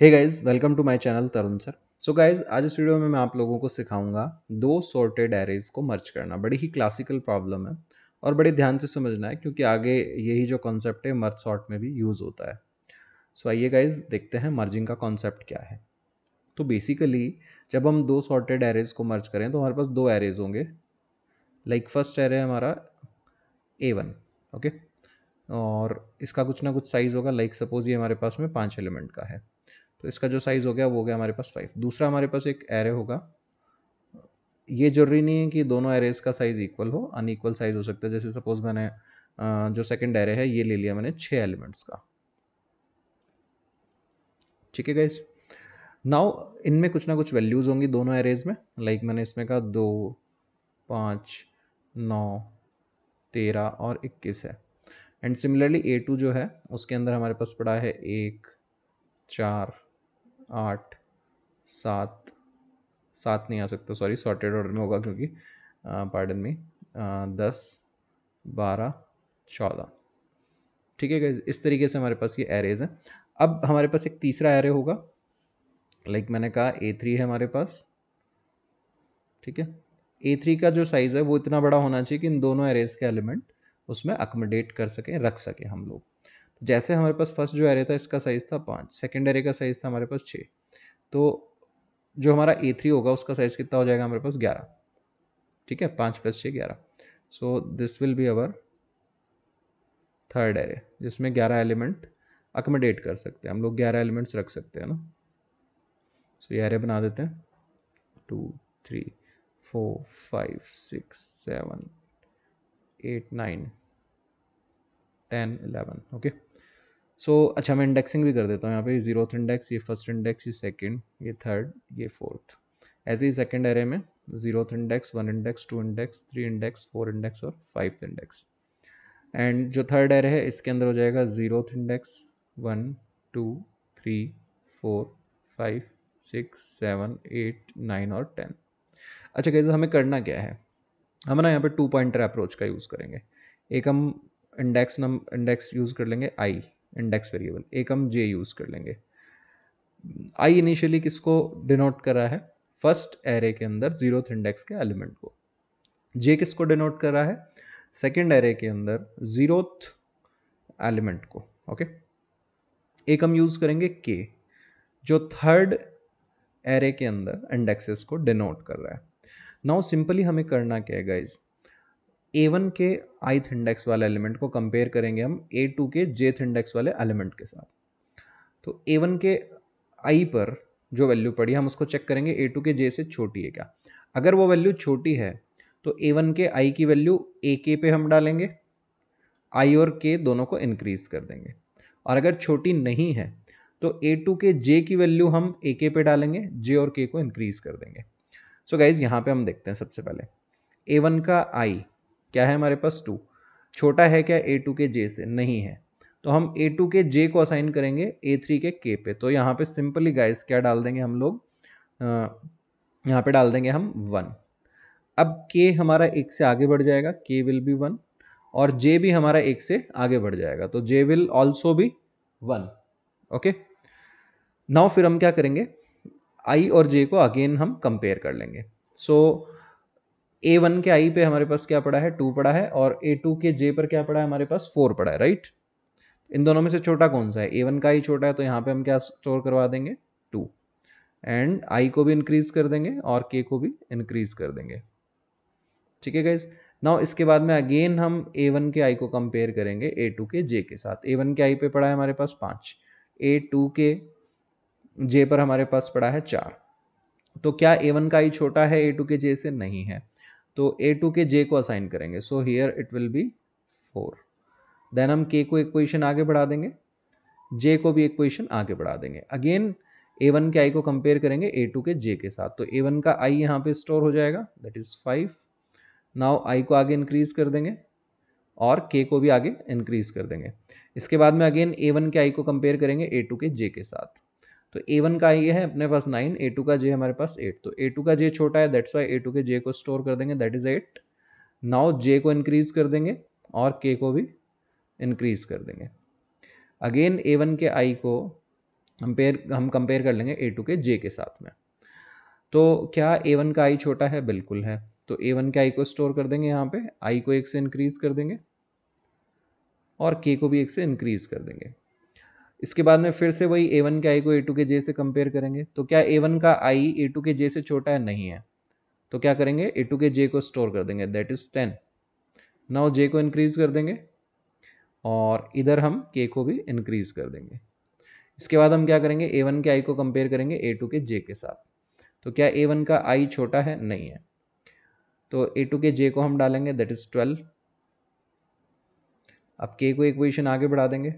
Hey guys welcome to my channel Tarun sir so guys आज इस video में मैं आप लोगों को सिखाऊंगा दो सॉर्टेड एरेज को मर्ज करना बड़ी ही क्लासिकल प्रॉब्लम है और बड़े ध्यान से समझना है क्योंकि आगे यही जो कॉन्सेप्ट है मर्ज सॉर्ट में भी यूज़ होता है सो आइए गाइज देखते हैं मर्जिंग का कॉन्सेप्ट क्या है तो बेसिकली जब हम दो सॉर्टेड एरेज को मर्ज करें तो हमारे पास दो एरेज होंगे लाइक फर्स्ट एरे हमारा ए वन ओके और इसका कुछ ना कुछ साइज़ होगा लाइक सपोज ये हमारे पास में पाँच एलिमेंट का है तो इसका जो साइज़ हो गया वो हो गया हमारे पास फाइव दूसरा हमारे पास एक एरे होगा ये जरूरी नहीं है कि दोनों एरेज का साइज़ इक्वल हो अनइक्वल साइज़ हो सकता है जैसे सपोज मैंने जो सेकंड एरे है ये ले लिया मैंने छः एलिमेंट्स का ठीक है गाइज नाउ इनमें कुछ ना कुछ वैल्यूज़ होंगी दोनों एरेज में लाइक like मैंने इसमें कहा दो पाँच नौ तेरह और इक्कीस है एंड सिमिलरली ए टू जो है उसके अंदर हमारे पास पड़ा है एक चार आठ सात सात नहीं आ सकता सॉरी सॉर्टेड ऑर्डर में होगा क्योंकि पार्डन में दस बारह चौदह ठीक है इस तरीके से हमारे पास ये एरेज हैं अब हमारे पास एक तीसरा एरे होगा लाइक मैंने कहा ए थ्री है हमारे पास ठीक है ए थ्री का जो साइज़ है वो इतना बड़ा होना चाहिए कि इन दोनों एरेज के एलिमेंट उसमें अकोमोडेट कर सकें रख सकें हम लोग जैसे हमारे पास फर्स्ट जो एरे था इसका साइज़ था पाँच सेकेंड एरे का साइज़ था हमारे पास छः तो जो हमारा ए थ्री होगा उसका साइज़ कितना हो जाएगा हमारे पास ग्यारह ठीक है पाँच प्लस छः ग्यारह so this will be our third array जिसमें ग्यारह एलिमेंट अकोमोडेट कर सकते हैं हम लोग ग्यारह एलिमेंट्स रख सकते हैं ना सो so, ये एरे बना देते हैं two three four five six seven eight nine ten eleven okay so so, अच्छा मैं इंडेक्सिंग भी कर देता हूँ यहाँ पे जीरोथ इंडेक्स ये फर्स्ट इंडेक्स ये सेकंड ये थर्ड ये फोर्थ ऐसे ही सेकंड एरे में zeroth index one index two index three index four index और फाइव इंडेक्स एंड जो थर्ड एरे है इसके अंदर हो जाएगा zeroth index one two three four five six seven eight nine और टेन अच्छा कैसे हमें करना क्या है हम ना यहाँ पे टू पॉइंटर अप्रोच का यूज़ करेंगे एक हम इंडेक्स नंबर इंडेक्स यूज़ कर लेंगे आई इंडेक्स वेरिएबल एक हम जे यूज़ कर लेंगे आई इनिशियली किसको डिनोट कर रहा है फर्स्ट एरे के अंदर जीरोथ इंडेक्स के एलिमेंट को जे किसको डिनोट कर रहा है सेकेंड एरे के अंदर जीरोथ एलिमेंट को ओके एक हम यूज़ करेंगे के जो थर्ड एरे के अंदर इंडेक्सेस को डिनोट कर रहा है नाउ सिंपली हमें करना क्या है गाइज ए वन के आई इंडेक्स वाले एलिमेंट को कंपेयर करेंगे हम ए टू के जे इंडेक्स वाले एलिमेंट के साथ तो ए वन के आई पर जो वैल्यू पड़ी हम उसको चेक करेंगे ए टू के जे से छोटी है क्या अगर वो वैल्यू छोटी है तो ए वन के आई की वैल्यू ए के पे हम डालेंगे आई और के दोनों को इनक्रीज कर देंगे और अगर छोटी नहीं है तो ए टू के जे की वैल्यू हम ए के पे डालेंगे जे और के को इनक्रीज कर देंगे सो गाइज यहाँ पे हम देखते हैं सबसे पहले ए वन का आई क्या है हमारे पास टू छोटा है क्या ए टू के जे से नहीं है तो हम ए टू के जे को असाइन करेंगे ए थ्री के के पे तो यहाँ पे सिंपली गाइस क्या डाल देंगे हम लोग यहाँ पे डाल देंगे हम वन अब के हमारा एक से आगे बढ़ जाएगा के विल बी वन और जे भी हमारा एक से आगे बढ़ जाएगा तो जे विल ऑल्सो भी वन ओके नाउ फिर हम क्या करेंगे आई और जे को अगेन हम कंपेयर कर लेंगे सो so, ए वन के आई पे हमारे पास क्या पड़ा है टू पड़ा है और ए टू के जे पर क्या पड़ा है हमारे पास फोर पड़ा है राइट इन दोनों में से छोटा कौन सा है ए वन का आई छोटा है तो यहाँ पे हम क्या स्टोर करवा देंगे टू एंड आई को भी इंक्रीज कर देंगे और के को भी इंक्रीज कर देंगे ठीक है गाइज नाउ इसके बाद में अगेन हम ए वन के आई को कंपेयर करेंगे ए टू के जे के साथ ए वन के आई पे पड़ा है हमारे पास पाँच ए टू के जे पर हमारे पास पड़ा है चार तो क्या ए वन का आई छोटा है ए टू के जे से नहीं है तो ए टू के जे को असाइन करेंगे so here it will be four then हम के को एक पोजिशन आगे बढ़ा देंगे जे को भी एक पोजिशन आगे बढ़ा देंगे अगेन ए वन के आई को कंपेयर करेंगे ए टू के जे के साथ तो ए वन का आई यहाँ पे स्टोर हो जाएगा that is five now I को आगे इंक्रीज कर देंगे और के को भी आगे इंक्रीज कर देंगे इसके बाद में अगेन ए वन के आई को कंपेयर करेंगे ए टू के जे के साथ तो ए वन का ये है अपने पास नाइन ए टू का जे हमारे पास एट तो ए टू का जे छोटा है दैट्स वाई ए टू के जे को स्टोर कर देंगे that is eight now J को इंक्रीज कर देंगे और के को भी इंक्रीज कर देंगे अगेन ए वन के आई को कंपेयर हम कंपेयर कर लेंगे ए टू के जे के साथ में तो क्या ए वन का आई छोटा है बिल्कुल है तो ए वन के आई को स्टोर कर देंगे यहाँ पे आई को एक से इंक्रीज कर देंगे और के को भी एक से इंक्रीज कर देंगे इसके बाद में फिर से वही ए वन के आई को ए टू के जे से कंपेयर करेंगे तो क्या ए वन का आई ए टू के जे से छोटा है नहीं है तो क्या करेंगे ए टू के जे को स्टोर कर देंगे that is ten now J को इंक्रीज कर देंगे और इधर हम के को भी इंक्रीज कर देंगे इसके बाद हम क्या करेंगे ए वन के आई को कंपेयर करेंगे ए टू के जे के साथ तो क्या ए वन का आई छोटा है नहीं है तो ए टू के जे को हम डालेंगे दैट इज ट्वेल्व अब के को इक्वेशन आगे बढ़ा देंगे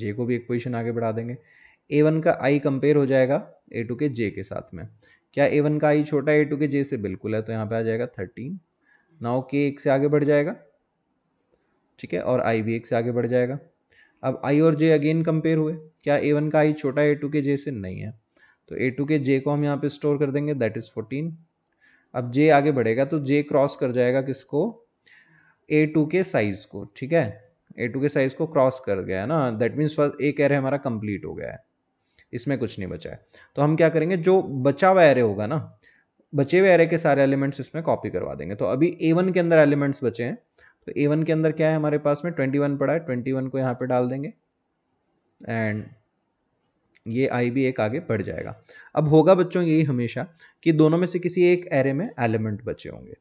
जे को भी एक पोजिशन आगे बढ़ा देंगे ए वन का आई कंपेयर हो जाएगा ए टू के जे के साथ में क्या ए वन का आई छोटा ए टू के जे से बिल्कुल है तो यहाँ पे आ जाएगा थर्टीन नाउ के एक से आगे बढ़ जाएगा ठीक है और आई भी एक से आगे बढ़ जाएगा अब आई और जे अगेन कंपेयर हुए क्या ए वन का आई छोटा ए टू के जे से नहीं है तो ए टू के जे को हम यहाँ पे स्टोर कर देंगे दैट इज़ फोर्टीन अब जे आगे बढ़ेगा तो जे क्रॉस कर जाएगा किसको ए टू के साइज़ को ठीक है ए टू के साइज़ को क्रॉस कर गया है ना दैट मीन्स एक एरे हमारा कंप्लीट हो गया है इसमें कुछ नहीं बचा है तो हम क्या करेंगे जो बचा हुआ एरे होगा ना बचे हुए एरे के सारे एलिमेंट्स इसमें कॉपी करवा देंगे तो अभी ए वन के अंदर एलिमेंट्स बचे हैं तो ए वन के अंदर क्या है हमारे पास में ट्वेंटी वन पड़ा है ट्वेंटी वन को यहाँ पर डाल देंगे एंड ये आई भी एक आगे बढ़ जाएगा अब होगा बच्चों यही हमेशा कि दोनों में से किसी एक एरे में एलिमेंट बचे होंगे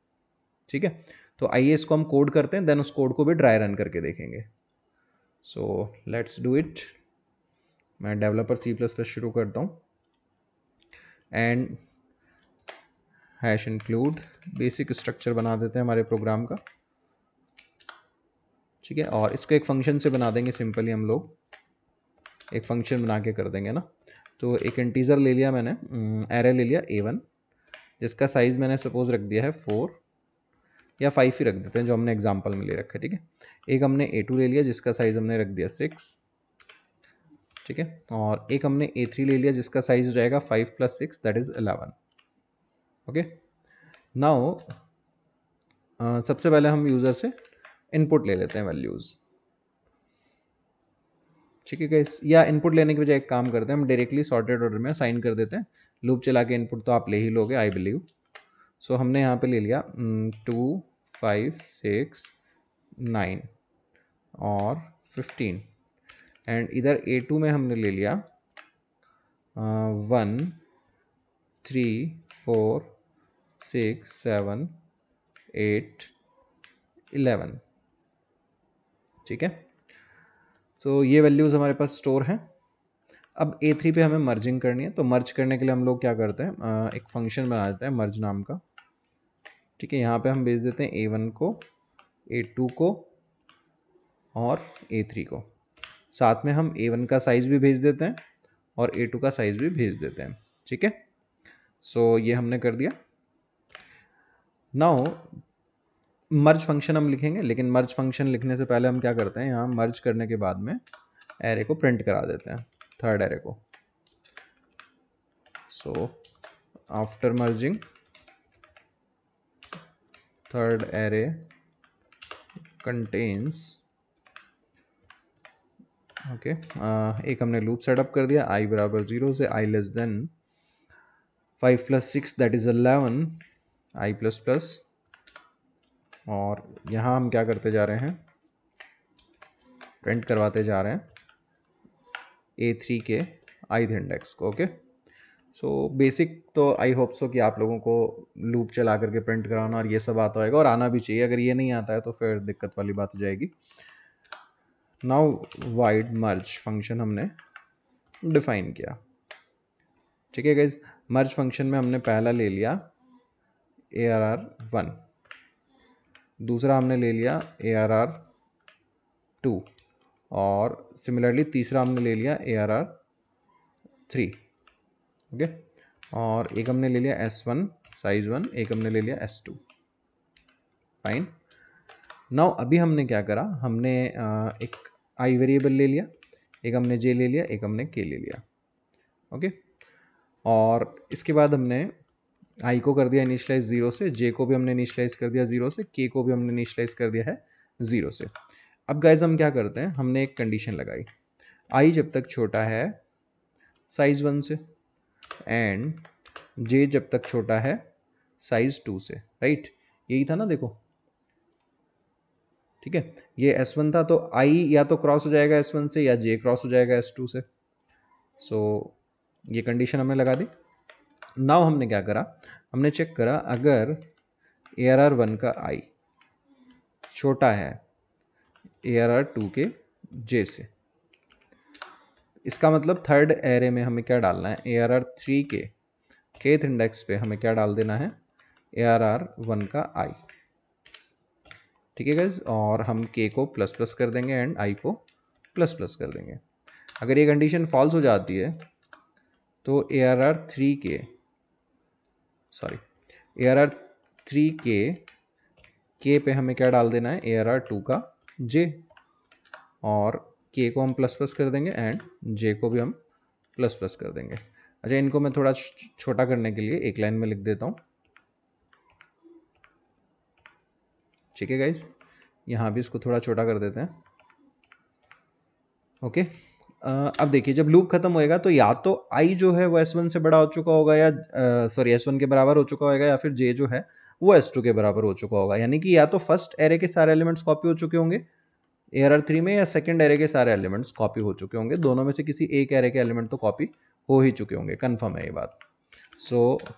ठीक है तो आइए इसको हम कोड करते हैं देन उस कोड को भी ड्राई रन करके देखेंगे सो लेट्स डू इट मैं डेवलपर सी प्लस प्लस शुरू करता हूँ and hash include basic structure बना देते हैं हमारे प्रोग्राम का ठीक है और इसको एक फंक्शन से बना देंगे सिंपली हम लोग एक फंक्शन बना के कर देंगे ना तो एक इंटीज़र ले लिया मैंने एरे ले लिया ए वन जिसका साइज़ मैंने सपोज रख दिया है फोर या फाइव ही रख देते हैं जो हमने एग्जाम्पल में ले रखा है ठीक है एक हमने ए टू ले लिया जिसका साइज़ हमने रख दिया सिक्स ठीक है और एक हमने ए थ्री ले लिया जिसका साइज रहेगा five plus six that is eleven okay now सबसे पहले हम यूज़र से इनपुट ले लेते हैं वैल्यूज़ ठीक है गाइस या इनपुट लेने की बजाय एक काम करते हैं हम डायरेक्टली सॉर्टेड ऑर्डर में साइन कर देते हैं लूप चला के इनपुट तो आप ले ही लोगे आई बिलीव सो हमने यहाँ पे ले लिया टू फाइव सिक्स नाइन और फिफ्टीन एंड इधर ए टू में हमने ले लिया one three four six seven eight eleven ठीक है सो so, ये वैल्यूज़ हमारे पास स्टोर हैं अब ए थ्री पे हमें मर्जिंग करनी है तो मर्ज करने के लिए हम लोग क्या करते हैं uh, एक फंक्शन बना देते हैं मर्ज नाम का ठीक है यहाँ पे हम भेज देते हैं ए वन को ए टू को और ए थ्री को साथ में हम ए वन का साइज़ भी भेज देते हैं और ए टू का साइज़ भी भेज देते हैं ठीक है सो ये हमने कर दिया नाउ मर्ज फंक्शन हम लिखेंगे लेकिन मर्ज फंक्शन लिखने से पहले हम क्या करते हैं यहाँ मर्ज करने के बाद में एरे को प्रिंट करा देते हैं थर्ड एरे को so after merging third array contains okay okay, uh, एक हमने लूप सेटअप कर दिया आई बराबर जीरो से I less than five plus six that is eleven I plus plus और यहाँ हम क्या करते जा रहे हैं प्रिंट करवाते जा रहे हैं ए थ्री के आई इंडेक्स को ओके okay? सो बेसिक तो आई होप सो कि आप लोगों को लूप चला करके प्रिंट कराना और ये सब आता होगा और आना भी चाहिए अगर ये नहीं आता है तो फिर दिक्कत वाली बात हो जाएगी नाउ वाइड मर्ज फंक्शन हमने डिफाइन किया ठीक है गाइज मर्ज फंक्शन में हमने पहला ले लिया ए आर आर वन दूसरा हमने ले लिया ए आर आर टू और सिमिलरली तीसरा हमने ले लिया A R R three okay और एक हमने ले लिया एस वन साइज वन एक हमने ले लिया एस टू फाइन नाउ अभी हमने क्या करा हमने एक आई वेरिएबल ले लिया एक हमने जे ले लिया एक हमने के ले लिया ओके और इसके बाद हमने आई को कर दिया इनिशलाइज ज़ीरो से जे को भी हमने इनिशलाइज कर दिया ज़ीरो से के को भी हमने इनिशलाइज कर दिया है ज़ीरो से अब गाइज हम क्या करते हैं हमने एक कंडीशन लगाई आई जब तक छोटा है साइज़ वन से एंड जे जब तक छोटा है साइज टू से राइट यही था ना देखो ठीक है ये एस वन था तो आई या तो क्रॉस हो जाएगा एस वन से या जे क्रॉस हो जाएगा एस टू से सो so, ये कंडीशन हमने लगा दी नाव हमने क्या करा हमने चेक करा अगर ए आर आर वन का आई छोटा है ए आर आर टू के जे से इसका मतलब थर्ड एरे में हमें क्या डालना है ए आर आर थ्री के केथ इंडेक्स पे हमें क्या डाल देना है ए आर आर वन का आई ठीक है गज और हम के को प्लस प्लस कर देंगे एंड आई को प्लस प्लस कर देंगे अगर ये कंडीशन फॉल्स हो जाती है तो ए आर आर थ्री के sorry A R R three के के पे हमें क्या डाल देना है ए आर आर टू का जे और के को हम प्लस प्लस कर देंगे एंड जे को भी हम प्लस प्लस कर देंगे अच्छा इनको मैं थोड़ा छोटा करने के लिए एक लाइन में लिख देता हूँ ठीक है गाइज यहाँ भी इसको थोड़ा छोटा कर देते हैं ओके अब देखिए जब लूप खत्म होएगा तो या तो आई जो है वो एस वन से बड़ा हो चुका होगा या सॉरी एस वन के बराबर हो चुका होगा या फिर जे जो है वो एस टू के बराबर हो चुका होगा यानी कि या तो फर्स्ट एरे के सारे एलिमेंट्स कॉपी हो चुके होंगे ए आर आर थ्री में या सेकेंड एरे के सारे एलिमेंट्स कॉपी हो चुके होंगे दोनों में से किसी एक एरे के एलिमेंट तो कॉपी हो ही चुके होंगे कन्फर्म है ये बात सो so,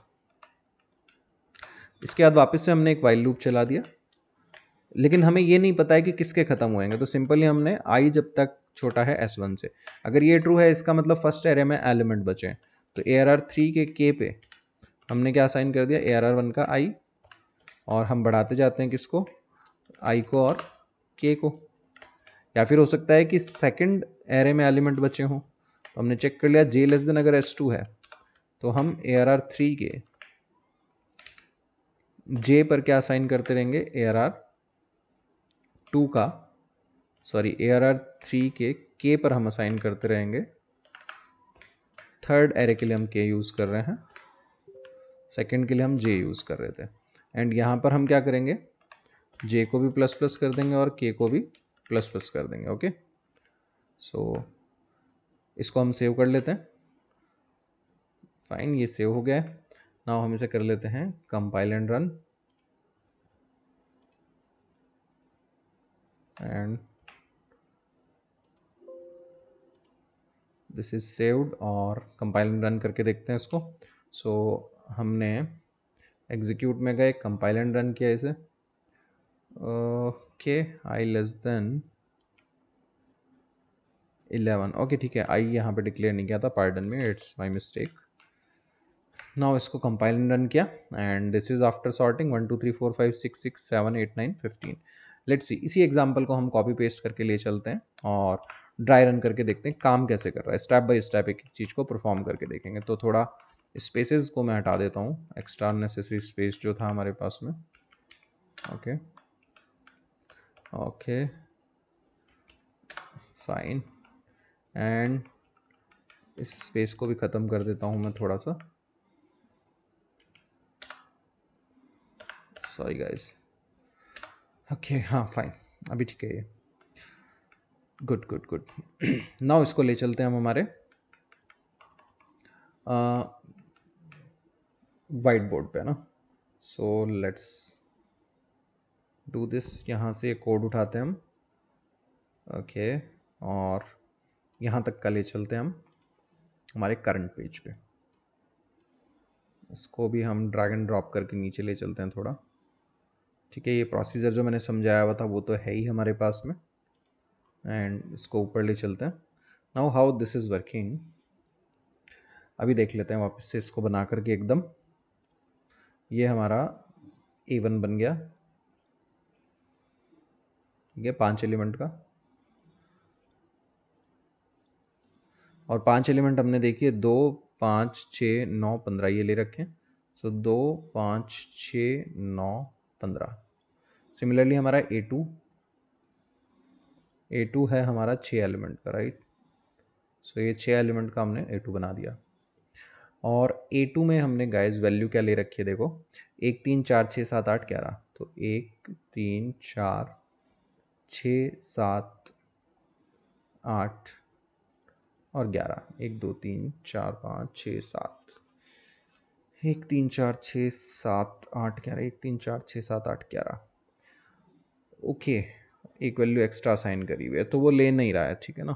इसके बाद वापस से हमने एक वाइल लूप चला दिया लेकिन हमें ये नहीं पता है कि किसके ख़त्म होएंगे तो सिंपली हमने आई जब तक छोटा है एस वन से अगर ये ट्रू है इसका मतलब फर्स्ट एरे में एलिमेंट बचे हैं तो ए आर आर थ्री के के पे हमने क्या साइन कर दिया ए आर आर वन का आई और हम बढ़ाते जाते हैं किसको आई को और के को या फिर हो सकता है कि सेकंड एरे में एलिमेंट बचे हों तो हमने चेक कर लिया जे लेस देन अगर एस टू है तो हम ए आर आर थ्री के जे पर क्या असाइन करते रहेंगे ए आर आर टू का sorry A R R three के के पर हम असाइन करते रहेंगे थर्ड एरे के लिए हम के यूज़ कर रहे हैं सेकंड के लिए हम जे यूज़ कर रहे थे एंड यहाँ पर हम क्या करेंगे जे को भी प्लस प्लस कर देंगे और के को भी प्लस प्लस कर देंगे ओके सो so, इसको हम सेव कर लेते हैं फाइन ये सेव हो गया है नाउ हम इसे कर लेते हैं compile and run and this is saved और कंपाइल एंड रन करके देखते हैं इसको सो so, हमने एग्जीक्यूट में गए कंपाइल एंड रन किया इसे okay I less than eleven okay ठीक है आई यहाँ पे डिक्लेयर नहीं किया था pardon me it's my mistake now इसको कंपाइल एंड रन किया and this is after sorting one two three four five six six seven eight nine fifteen let's see इसी एग्जाम्पल को हम कॉपी पेस्ट करके ले चलते हैं और ड्राई रन करके देखते हैं काम कैसे कर रहा है स्टेप बाय स्टेप एक चीज़ को परफॉर्म करके देखेंगे तो थोड़ा स्पेसेस को मैं हटा देता हूँ एक्स्ट्रा नेसेसरी स्पेस जो था हमारे पास में okay okay. okay fine and इस स्पेस को भी ख़त्म कर देता हूँ मैं थोड़ा सा सॉरी गाइस ओके हाँ फाइन अभी ठीक है ये गुड गुड गुड नाउ इसको ले चलते हैं हम हमारे वाइट uh, बोर्ड पे ना सो लेट्स डू दिस यहाँ से कोड उठाते हैं हम ओके okay, और यहाँ तक का ले चलते हैं हम हमारे करंट पेज पे इसको भी हम ड्रैग एंड ड्रॉप करके नीचे ले चलते हैं थोड़ा ठीक है ये प्रोसीजर जो मैंने समझाया हुआ था वो तो है ही हमारे पास में एंड इसको ऊपर ले चलते हैं now how this is working अभी देख लेते हैं वापस से इसको बना करके एकदम ये हमारा ए वन बन गया ठीक है पांच एलिमेंट का और पांच एलिमेंट हमने देखिए दो पाँच छ नौ पंद्रह ये ले रखे हैं सो दो पाँच छ नौ पंद्रह सिमिलरली हमारा ए टू ए टू है हमारा छ एलिमेंट का राइट सो ये छ एलिमेंट का हमने ए टू बना दिया और ए टू में हमने गाइस वैल्यू क्या ले रखी है देखो एक तीन चार छः सात आठ ग्यारह तो एक तीन चार छः सात आठ और ग्यारह एक दो तीन चार पाँच छः सात एक तीन चार छः सात आठ ग्यारह एक तीन चार छः सात आठ ग्यारह ओके एक वैल्यू एक्स्ट्रा साइन करी हुई है तो वो ले नहीं रहा है ठीक है ना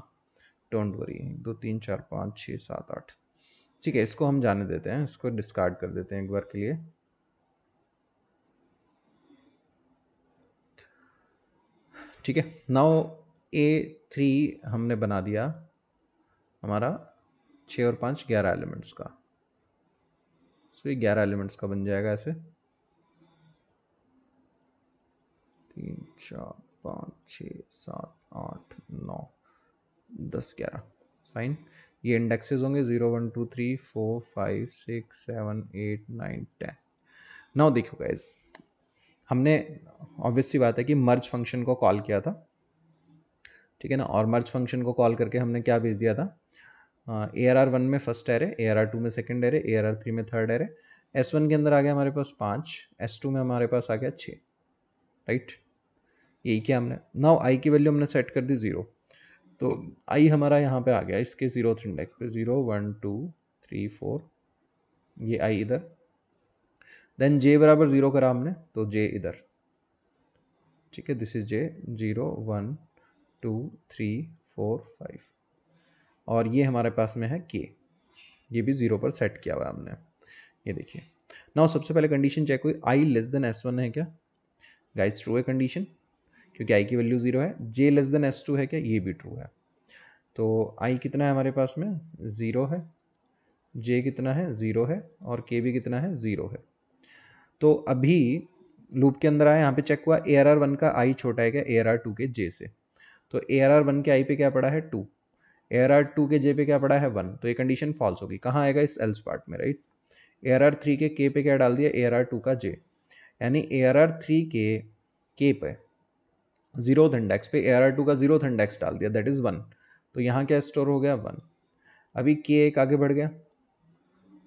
डोंट वरी एक दो तीन चार पाँच छः सात आठ ठीक है इसको हम जाने देते हैं इसको डिस्कार्ड कर देते हैं एक बार के लिए ठीक है नाउ ए थ्री हमने बना दिया हमारा छः और पाँच ग्यारह एलिमेंट्स का सो ये ग्यारह एलिमेंट्स का बन जाएगा ऐसे तीन चार पाँच छ सात आठ नौ दस ग्यारह फाइन ये इंडेक्सेस होंगे zero one two three four five six seven eight nine ten नौ देखो गाइज हमने ऑब्वियसली बात है कि मर्ज फंक्शन को कॉल किया था ठीक है ना और मर्ज फंक्शन को कॉल करके हमने क्या भेज दिया था ए आर आर वन में first array A R R two में second array A R R three में थर्ड एरे एस वन के अंदर आ गया हमारे पास पाँच एस टू में हमारे पास आ गया छः राइट यही किया हमने नाउ आई की वैल्यू हमने सेट कर दी ज़ीरो तो आई हमारा यहाँ पे आ गया इसके ज़ीरो थ्री इंडेक्स पे zero one two three four ये आई इधर देन जे बराबर ज़ीरो करा हमने तो जे इधर ठीक है this is J zero one two three four five और ये हमारे पास में है के ये भी ज़ीरो पर सेट किया हुआ है हमने ये देखिए ना सबसे पहले कंडीशन चेक हुई I less than S one है क्या गाइस ट्रू है कंडीशन क्योंकि आई की वैल्यू ज़ीरो है J less than S two है क्या ये भी ट्रू है तो आई कितना है हमारे पास में ज़ीरो है जे कितना है ज़ीरो है और के भी कितना है ज़ीरो है तो अभी लूप के अंदर आया यहाँ पे चेक हुआ ए आर आर वन का आई छोटा है क्या ए आर आर टू के जे से तो ए आर आर वन के आई पे क्या पड़ा है two A R R two के जे पे क्या पड़ा है वन तो ये कंडीशन फॉल्स होगी कहाँ आएगा इस एल्स पार्ट में right A R R three के के पे क्या डाल दिया ए आर आर टू का जे यानी ए आर आर थ्री के के पे जीरो इंडेक्स पे ए आर आर टू का जीरो इंडेक्स डाल दिया दैट इज़ वन तो यहाँ क्या स्टोर हो गया वन अभी के एक आगे बढ़ गया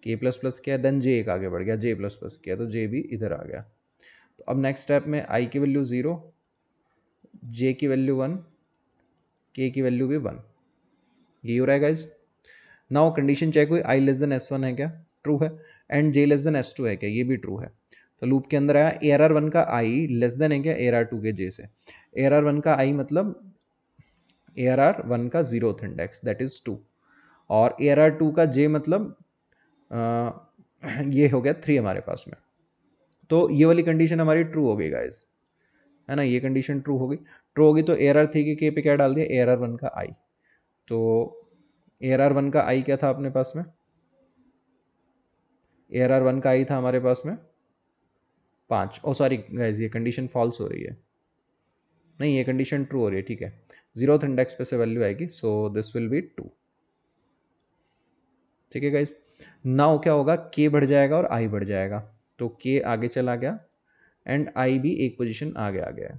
के प्लस प्लस किया देन जे एक आगे बढ़ गया जे प्लस प्लस किया तो जे भी इधर आ गया तो अब नेक्स्ट स्टेप में आई की वैल्यू ज़ीरो जे की वैल्यू वन के की वैल्यू भी वन ये हो रहा है गाइज नाउ कंडीशन चेक हुई I less than S one है क्या ट्रू है and J less than S two है क्या ये भी ट्रू है तो लूप के अंदर आया ए आर आर वन का आई लेस देन है क्या ए आर आर टू के जे से ए आर आर वन का आई मतलब ए आर आर वन का zeroth index that is two और ए आर आर टू का जे मतलब ये हो गया थ्री हमारे पास में तो ये वाली कंडीशन हमारी ट्रू हो गई गाइज है ना ये कंडीशन ट्रू होगी ट्रू होगी तो एर आर थ्री के के पे क्या डाल दिया एर आर वन का आई तो एर आर वन का आई क्या था अपने पास में एयर आर वन का आई था हमारे पास में पाँच ओ सॉरी गाइज ये कंडीशन फॉल्स हो रही है नहीं ये कंडीशन ट्रू हो रही है ठीक है जीरो इंडेक्स पे से वैल्यू आएगी so this will be two ठीक है गाइज नाउ क्या होगा के बढ़ जाएगा और आई बढ़ जाएगा तो के आगे चला गया एंड आई भी एक पोजिशन आगे आ गया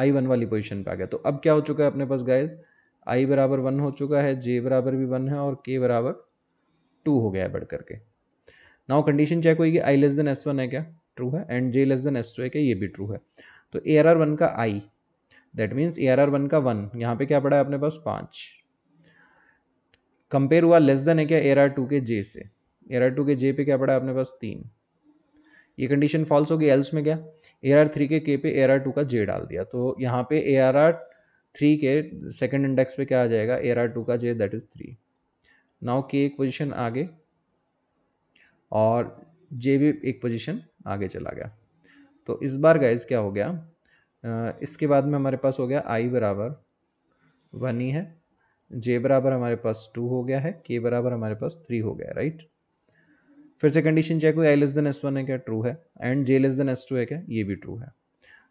आई वन वाली पोजिशन पे आ गया तो अब क्या हो चुका है अपने पास गाइज आई बराबर वन हो चुका है जे बराबर भी वन है और के बराबर टू हो गया है बढ़ करके नाउ कंडीशन चेक होगी I less than S one है क्या ट्रू है and J less than S two है क्या ये भी ट्रू है तो ए आर आर वन का I that means A R R one का वन यहाँ पे क्या पड़ा है अपने पास पाँच कंपेयर हुआ लेस देन है क्या एर आर टू के जे से एर आर टू के जे पे क्या पड़ा अपने पास तीन ये कंडीशन फॉल्स होगी एल्स में क्या एर आर थ्री के के पे एर आर टू का जे डाल दिया तो यहाँ पे ए आर आर थ्री के सेकेंड इंडेक्स पे क्या आ जाएगा ए आर टू का J that is three now K एक पोजिशन आगे और जे भी एक पोजिशन आगे चला गया तो इस बार गाइज क्या हो गया इसके बाद में हमारे पास हो गया आई बराबर वन ही है जे बराबर हमारे पास टू हो गया है के बराबर हमारे पास थ्री हो गया राइट फिर से कंडीशन चेक हुई I less than S one है क्या ट्रू है and J less than S two है क्या ये भी ट्रू है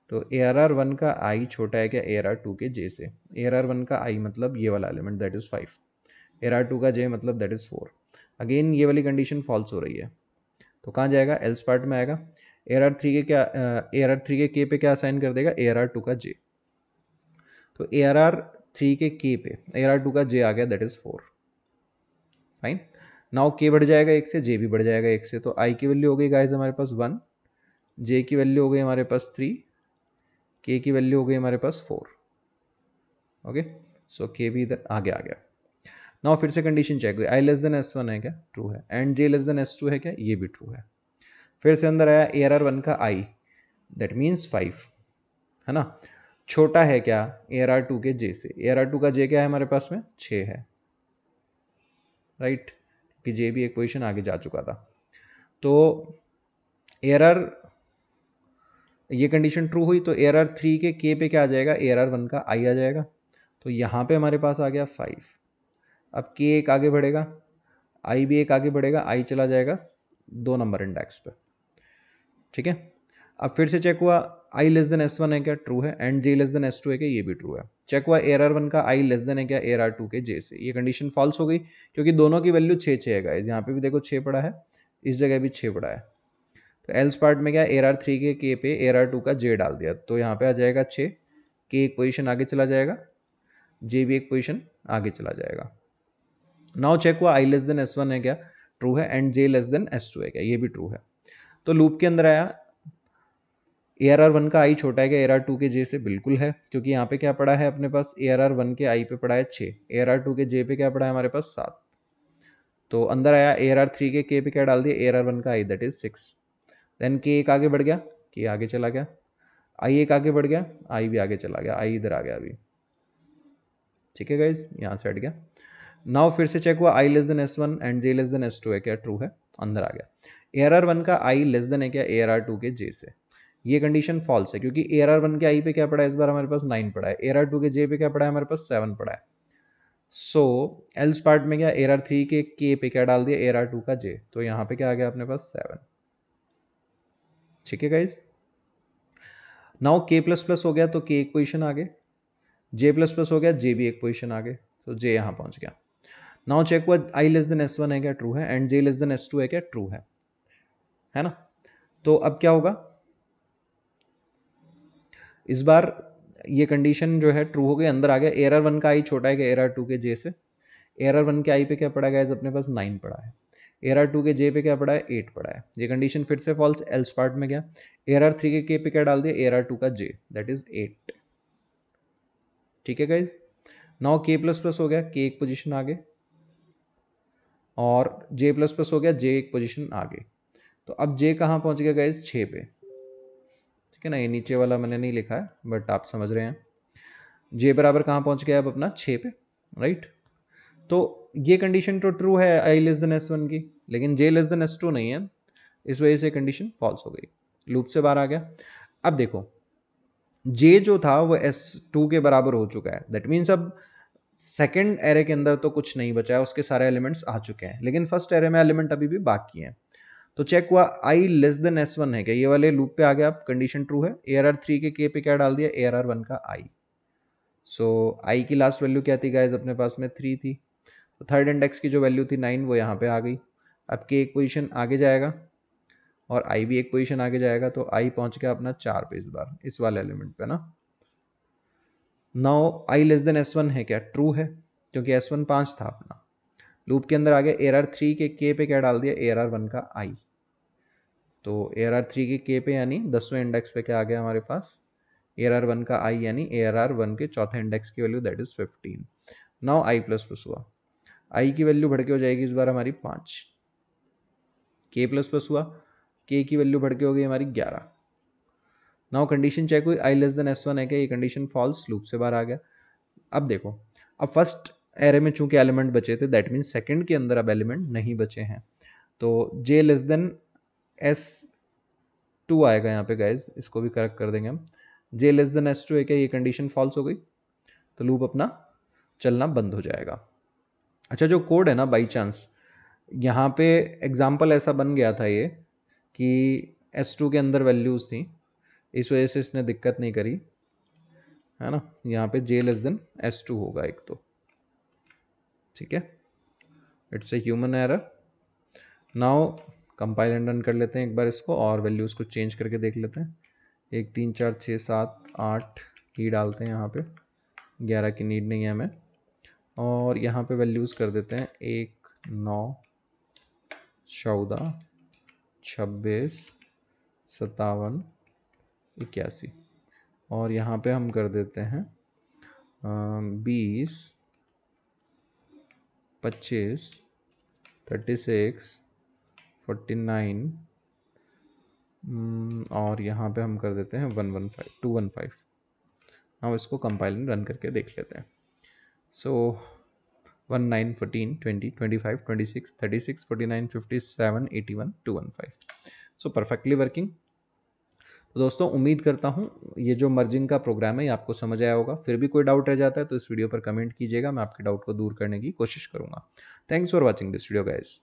तो ए आर आर वन का आई छोटा है क्या ए आर आर टू के जे से ए आर आर वन का आई मतलब ये वाला element that is five A R R two का जे मतलब दैट इज़ फोर अगेन ये वाली कंडीशन फॉल्स हो रही है तो कहाँ जाएगा एल्स पार्ट में आएगा ए आर आर थ्री के क्या ए आर आर थ्री के के पे क्या असाइन कर देगा ए आर आर टू का जे तो ए आर आर थ्री के के पे ए आर टू का जे आ गया that is four fine now K बढ़ जाएगा एक से जे भी बढ़ जाएगा एक से तो आई की वैल्यू हो गई गाइज हमारे पास वन जे की वैल्यू हो गई हमारे पास थ्री के की वैल्यू हो गई हमारे पास फोर ओके सो के भी इधर आगे आ गया नाउ फिर से कंडीशन चेक हुई I less than S one है क्या ट्रू है and J less than S two है क्या ये भी ट्रू है फिर से अंदर आया ए आर आर वन का आई दैट मीन्स फाइव है ना छोटा है क्या ए आर आर टू के जे से ए आर आर टू का जे क्या है हमारे पास में छ है राइट कि जे भी एक पोजिशन आगे जा चुका था तो ए आर ये कंडीशन ट्रू हुई तो ए आर थ्री के के पे क्या आ जाएगा एर आर वन का आई आ जाएगा तो यहाँ पे हमारे पास आ गया फाइव अब के एक आगे बढ़ेगा आई भी एक आगे बढ़ेगा आई चला जाएगा दो नंबर इंडेक्स पे ठीक है अब फिर से चेक हुआ I less than S one है क्या ट्रू है and J less than S two है क्या ये भी ट्रू है चेक हुआ एर आर वन का आई लेस देन है क्या एर आर टू के जे से ये कंडीशन फॉल्स हो गई क्योंकि दोनों की वैल्यू छः छः है गाइज यहाँ पे भी देखो छः पड़ा है इस जगह भी छः पड़ा है तो एल्स पार्ट में क्या एर आर थ्री के के पे एर आर टू का जे डाल दिया तो यहाँ पे आ जाएगा छः के एक पोजिशन आगे चला जाएगा जे भी एक पोजिशन आगे चला जाएगा नाउ चेक हुआ I less than S one है क्या ट्रू है and J less than S two है क्या ये भी ट्रू है तो लूप के अंदर आया ए आर आर वन का आई छोटा है क्या ए आर आर टू के जे से बिल्कुल है क्योंकि यहाँ पे क्या पड़ा है अपने पास ए आर आर वन के आई पे पड़ा है छः ए आर आर टू के जे पे क्या पड़ा है हमारे पास सात तो अंदर आया ए आर आर थ्री के के पे क्या डाल दिया ए आर आर वन का I that is six then K एक आगे बढ़ गया के आगे चला गया आई एक आगे बढ़ गया आई भी आगे चला गया आई इधर आ गया अभी ठीक है गाइज यहाँ से हट गया नाउ फिर से चेक हुआ I less than S one and J less than S two है क्या ट्रू है अंदर आ गया ए आर आर वन का आई लेस देन है क्या ए आर आर टू के जे से ये कंडीशन फॉल्स है क्योंकि ए आर वन के आई पे क्या पड़ा है इस बार हमारे पास नाइन पड़ा है ए आर टू के जे पे क्या पड़ा है हमारे पास सेवन पड़ा है सो एल्स पार्ट में क्या ए आर थ्री के के पे क्या डाल दिया ए आर टू का जे तो यहाँ पे क्या आ गया अपने पास सेवन ठीक है guys now K plus plus हो गया तो के एक पोजिशन आगे जे प्लस प्लस हो गया जे भी एक पोजिशन आगे सो जे यहाँ पहुँच गया नाउ चेक हुआ I less than S one है क्या ट्रू है and J less than S two है क्या ट्रू है है ना तो अब क्या होगा इस बार ये कंडीशन जो है ट्रू हो गई अंदर आ गया एरर वन का आई छोटा है कि एरर टू के जे से एरर वन के आई पे क्या पड़ा गया अपने पास नाइन पड़ा है एरर टू के जे पे क्या पड़ा है एट पड़ा है ये कंडीशन फिर से फॉल्स एल्स पार्ट में गया एरर थ्री के के पे क्या डाल दिया एरर टू का जे दैट इज एट ठीक है गाइज नौ के प्लस प्लस हो गया के एक पोजिशन आगे और जे प्लस प्लस हो गया जे एक पोजिशन आगे तो अब जे कहाँ पहुँच गया गाइज छः पे ठीक है ना ये नीचे वाला मैंने नहीं लिखा है बट आप समझ रहे हैं जे बराबर कहाँ पहुँच गया अब अपना छः पे राइट तो ये कंडीशन तो ट्रू है I less than S one की लेकिन J less than S two नहीं है इस वजह से कंडीशन फॉल्स हो गई लूप से बाहर आ गया अब देखो जे जो था वो एस टू के बराबर हो चुका है दैट मीन्स अब सेकेंड एरे के अंदर तो कुछ नहीं बचा है उसके सारे एलिमेंट्स आ चुके हैं लेकिन फर्स्ट एरे में एलिमेंट अभी भी बाकी हैं तो चेक हुआ I less than S one है क्या ये वाले लूप पे आ गया आप कंडीशन ट्रू है ए आर आर थ्री के के पे क्या डाल दिया ए आर आर वन का आई सो आई की लास्ट वैल्यू क्या थी गाइज अपने पास में थ्री थी तो थर्ड इंडेक्स की जो वैल्यू थी नाइन वो यहाँ पे आ गई अब के एक पोजिशन आगे जाएगा और आई भी एक पोजिशन आगे जाएगा तो आई पहुँच गया अपना चार पे इस बार इस वाले एलिमेंट पे ना now I less than S one है क्या ट्रू है क्योंकि एस वन पाँच था अपना लूप के अंदर आ गया एर आर थ्री के के पे क्या डाल दिया आर आर वन का आई तो ए आर आर थ्री के के पे यानी दसवें इंडेक्स पे क्या आ गया हमारे पास ए आर आर वन का आई यानी ए आर आर वन के चौथे इंडेक्स की value that is fifteen now I plus plus हुआ आई की वैल्यू बढ़ के हो जाएगी इस बार हमारी पाँच के प्लस प्लस हुआ के की वैल्यू बढ़ के हो गई हमारी ग्यारह नाउ कंडीशन चेक हुई I less than S one है क्या ये कंडीशन फॉल्स लूप से बाहर आ गया अब देखो अब फर्स्ट एरे में चूंकि एलिमेंट बचे थे दैट मीन्स सेकंड के अंदर अब एलिमेंट नहीं बचे हैं तो J less than S two आएगा यहाँ पे गाइज इसको भी करेक्ट कर देंगे हम J less than S two है क्या ये कंडीशन फॉल्स हो गई तो लूप अपना चलना बंद हो जाएगा अच्छा जो कोड है ना बाई चांस यहाँ पे एग्जाम्पल ऐसा बन गया था ये कि एस टू के अंदर वैल्यूज़ थी इस वजह से इसने दिक्कत नहीं करी है ना यहाँ पे J less than S two होगा एक तो ठीक है it's a human error now compile and run कर लेते हैं एक बार इसको और वैल्यूज़ को चेंज करके देख लेते हैं एक तीन चार छः सात आठ ही डालते हैं यहाँ पे ग्यारह की नीड नहीं है हमें और यहाँ पे वैल्यूज़ कर देते हैं एक नौ चौदह छब्बीस सतावन इक्यासी और यहाँ पे हम कर देते हैं बीस पच्चीस thirty six forty nine hmm, और यहाँ पे हम कर देते हैं one one five two one five हम इसको कंपाइल में रन करके देख लेते हैं so one nine fourteen twenty twenty five twenty six thirty six forty nine fifty seven eighty one two one five so perfectly working तो दोस्तों उम्मीद करता हूँ ये जो मर्जिंग का प्रोग्राम है ये आपको समझ आया होगा फिर भी कोई डाउट रह जाता है तो इस वीडियो पर कमेंट कीजिएगा मैं आपके डाउट को दूर करने की कोशिश करूँगा thanks for watching this video guys